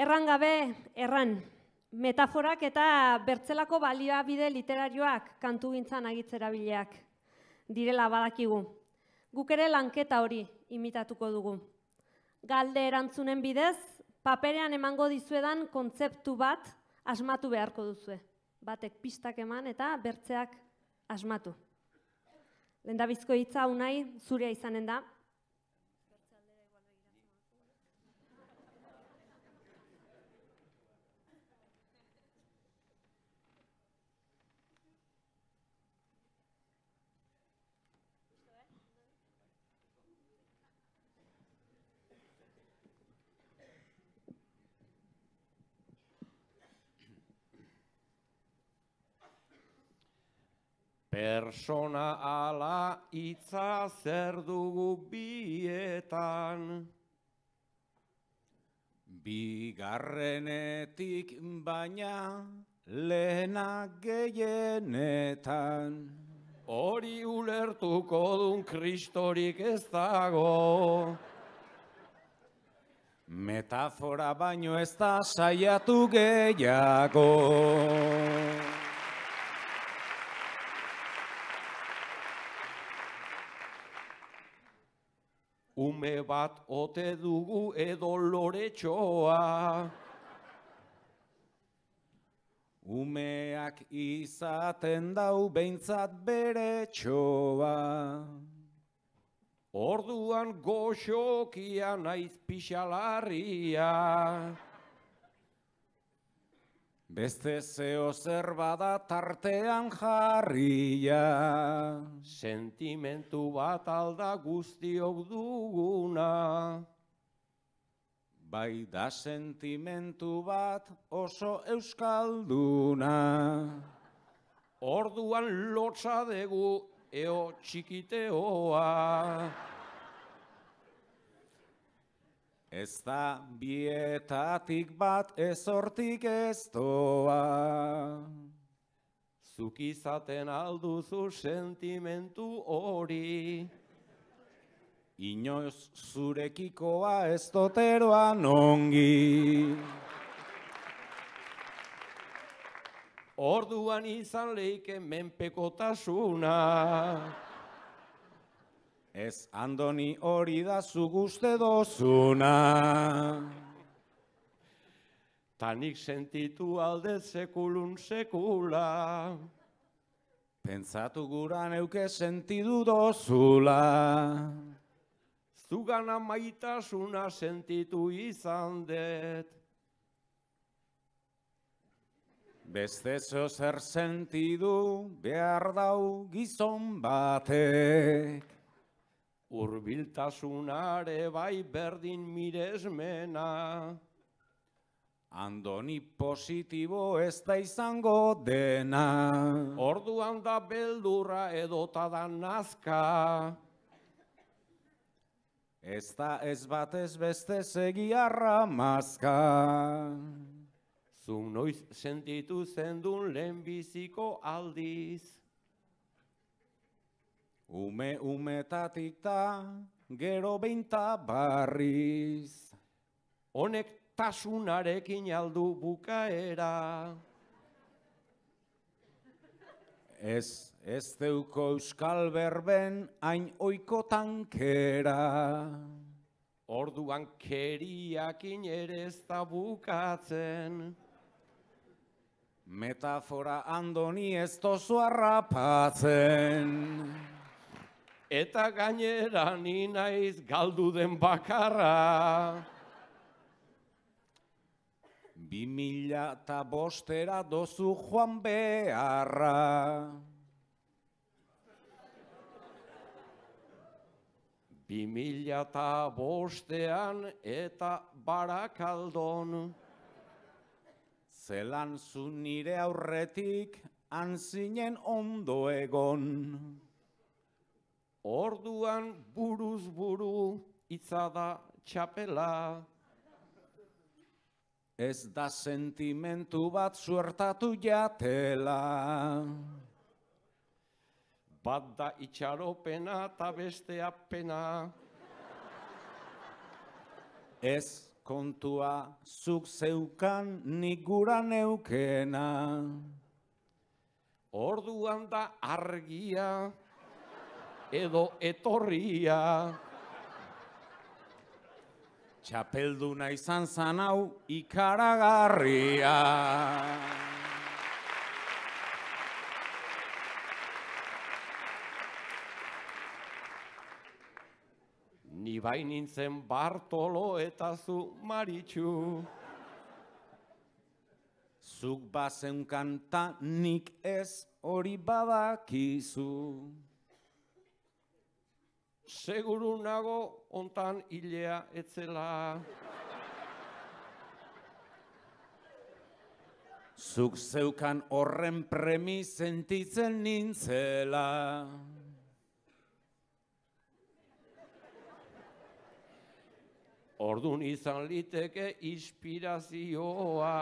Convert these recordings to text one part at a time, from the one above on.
Erran gabe, erran, metaforak eta bertzelako balioa bide literarioak kantu gintzan agitzera Direla badakigu. Guk ere lanketa hori imitatuko dugu. Galde erantzunen bidez, paperean emango dizuedan kontzeptu bat asmatu beharko duzue. Batek pistak eman eta bertzeak asmatu. Lendabizko hitza unai zurea izanen da, Persona ala itza zer dugu bietan. Bigarrenetik baina lehenak gehienetan. Hori ulertuko dun kristorik ez dago. Metafora baino ez da saiatu gehiago. Ume bat ote dugu edo loretxoa. Umeak izaten dau beintzat bere txoa. Orduan goxokia naiz pixalarria. Orduan goxokia naiz pixalarria. Beste zeo zer bada tartean jarria. Sentimentu bat alda guztiok duguna. Bai da sentimentu bat oso euskalduna. Orduan lotza dugu eo txikiteoa. Ez da bietatik bat ezortik ez doa. Zuk izaten alduzu sentimentu hori. Inoz zurekikoa ez doteroa nongi. Orduan izan leike menpekotasunak. Ez andoni hori da zu dozuna. Tanik sentitu alde sekulun sekula. Pentsatu guran neuke sentidu dozula. Zugan amaitasuna sentitu izan det. Beste zo zer sentidu behar dau gizon batek urbiltasunare bai berdin miresmena. Andoni positibo ez da izango dena. Orduan da beldurra edota da nazka. Ez da ez batez beste segi mazka. Zun noiz sentitu zendun lehenbiziko aldiz. Ume umetatik ta, gero beinta barriz Honek tasunarekin aldu bukaera Ez, ez euskal berben hain oiko tankera Orduan keriakin ere ez da bukatzen Metafora andoni ez tozu arrapatzen Eta gainera ni naiz galdu den bakarra. Bi mila eta bostera dozu joan beharra. Bi mila eta bostean eta barakaldon. Zelan nire aurretik, anzinen ondo egon. Orduan buruz buru da txapela. Ez da sentimentu bat suertatu jatela. Bat da itxaropena eta bestea pena. Ez kontua zuk zeukan nik gura neukena. Orduan da argia, edo etorria. Txapelduna izan zan hau ikaragarria. Ni bain nintzen Bartolo eta zu Maritxu. Zuk bazen kanta nik ez hori badakizu seguru nago hontan hilea etzela. Zuk zeukan horren premi sentitzen nintzela. Ordun izan liteke inspirazioa.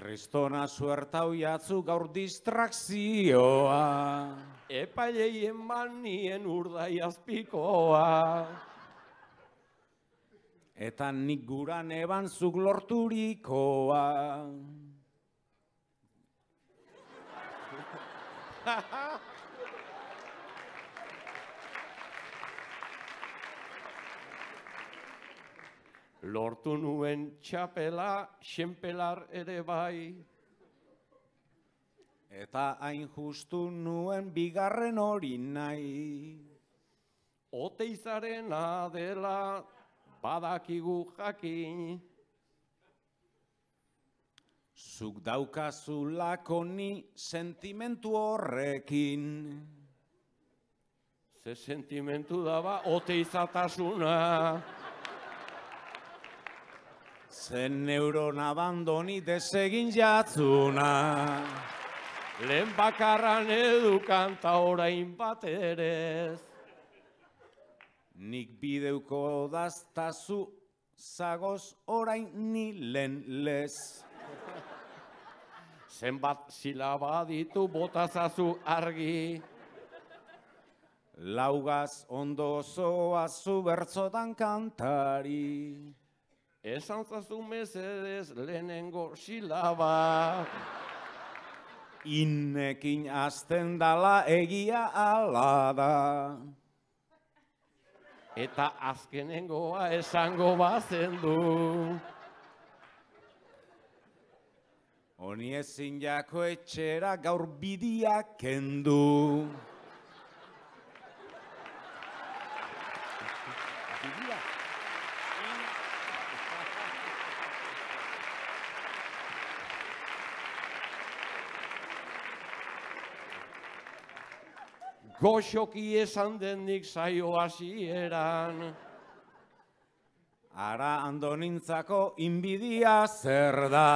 Kristona suertau jatzu gaur distrakzioa epailei eman nien urdai azpikoa. Eta nik guran eban zuk lorturikoa. Lortu nuen txapela, xenpelar ere bai. Eta hain justu nuen bigarren hori nahi. Ote izaren adela badakigu jakin. Zuk daukazu lakoni sentimentu horrekin. Ze sentimentu daba ote izatasuna. Zen neuron abandoni desegin desegin jatzuna. Lehen bakarran edukanta orain bat erez. Nik bideuko daztazu zagoz orain ni lehen lez. Zenbat silaba ditu botazazu argi. Laugaz ondo zoa zu bertzotan kantari. Esan zazu mesedez lehenengo lehenengo silaba inekin azten dala egia ala da. Eta azkenengoa esango bazen du. Honi ezin jako etxera gaur bidia kendu. du. goxoki esan denik hasieran. ara andonintzako inbidia zer da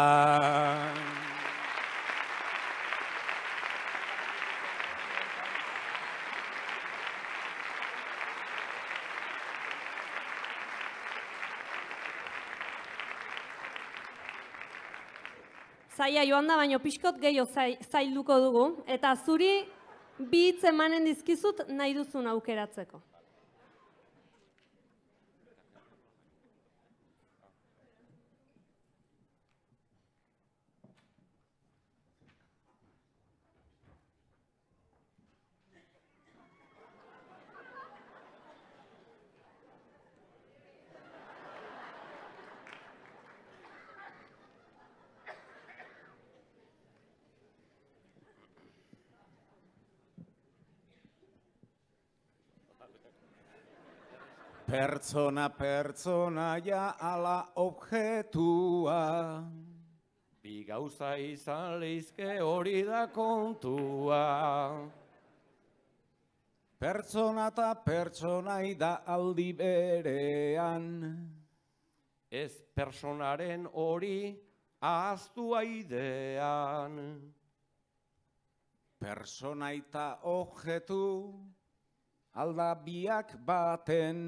Zaila joan da baina pixkot gehiago zailuko dugu eta zuri bi zemanen emanen dizkizut nahi duzun aukeratzeko. Pertsona, pertsona, ja ala objetua. Bi gauza izan lehizke hori da kontua. Pertsona eta pertsona ida aldi berean. Ez personaren hori ahaztu aidean. Pertsona eta objetua alda biak baten.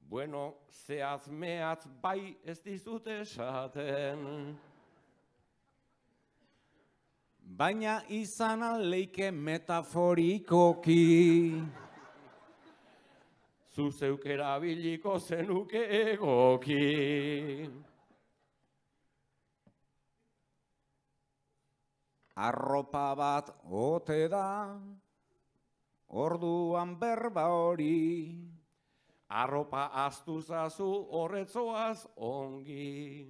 Bueno, zehaz mehaz bai ez dizut esaten. Baina izan aleike metaforikoki. Zuzeukera biliko zenuke egoki. Arropa bat ote da. Orduan berba hori, arropa aztuzazu horretzoaz ongi.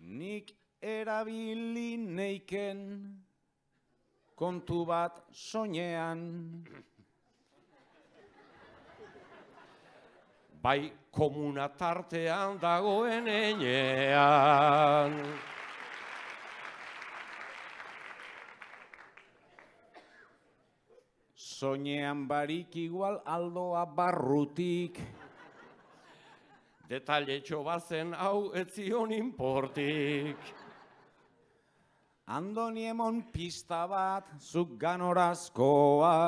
Nik erabili neiken, kontu bat soinean. Bai komunatartean dagoen enean. soñean barik igual aldoa barrutik. Detalle bazen hau etzion importik. Andoniemon pista bat zuk ganorazkoa.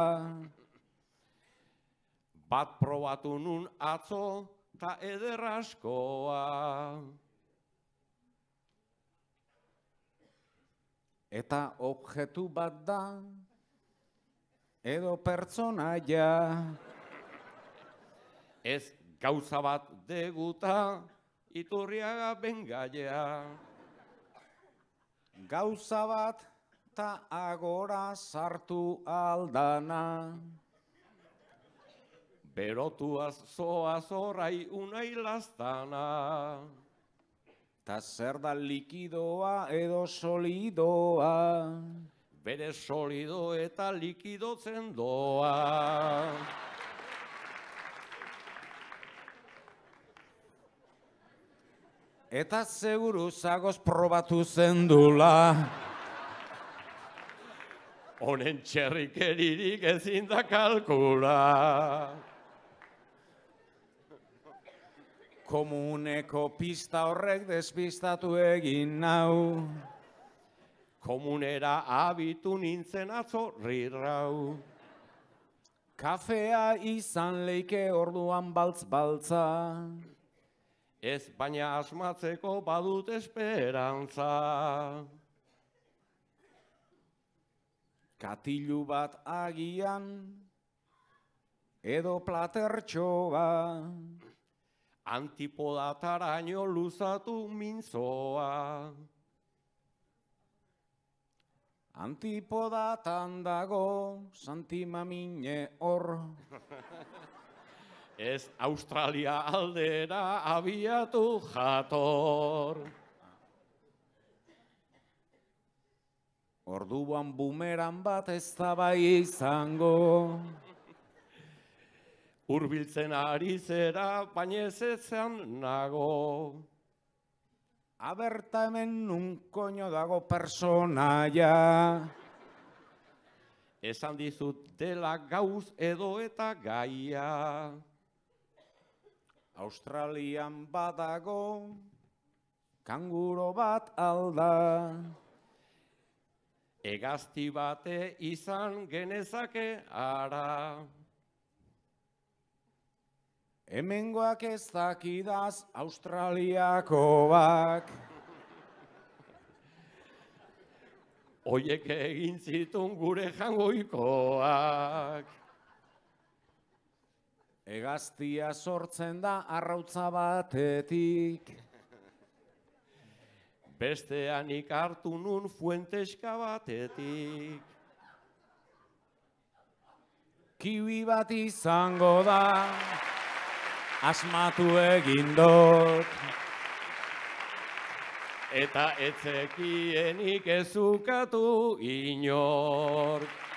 Bat probatu nun atzo eta ederraskoa. Eta objektu bat da, edo pertsonaia. Ez gauza bat deguta, iturriaga bengalea. Gauza bat ta agora sartu aldana. Berotuaz zoa zorrai unai lastana. Ta zer da likidoa edo solidoa bere solido eta likidotzen doa. Eta seguru zagoz probatu zendula. Honen txerrik eririk ezin da kalkula. Komuneko pista horrek despistatu Komuneko pista horrek despistatu egin nau komunera abitu nintzen atzo rirrau. Kafea izan leike orduan baltz baltza, ez baina asmatzeko badut esperantza. Katilu bat agian, edo platertxoa, antipodataraino luzatu mintzoa. minzoa. Antipodatan dago, santimamine hor. Ez Australia aldera abiatu jator. Orduan bumeran bat ez bai izango. Urbiltzen ari zera, baina ez ezan nago. Abertamen nun koño dago personaia. Esan dizut dela gauz edo eta gaia. Australian badago kanguro bat alda. Egazti bate izan genezake ara. Hemengoak ez dakidaz australiakoak Oiek egin zitun gure jangoikoak. Egaztia sortzen da arrautza batetik. Bestean ikartu nun fuenteska batetik. Kiwi bat izango da asmatu egin Eta etzekienik ezukatu inork.